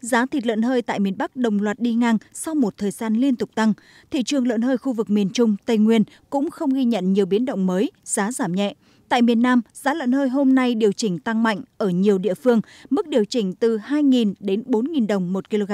Giá thịt lợn hơi tại miền Bắc đồng loạt đi ngang sau một thời gian liên tục tăng. Thị trường lợn hơi khu vực miền Trung, Tây Nguyên cũng không ghi nhận nhiều biến động mới, giá giảm nhẹ. Tại miền Nam, giá lợn hơi hôm nay điều chỉnh tăng mạnh ở nhiều địa phương, mức điều chỉnh từ 2.000 đến 4.000 đồng một kg.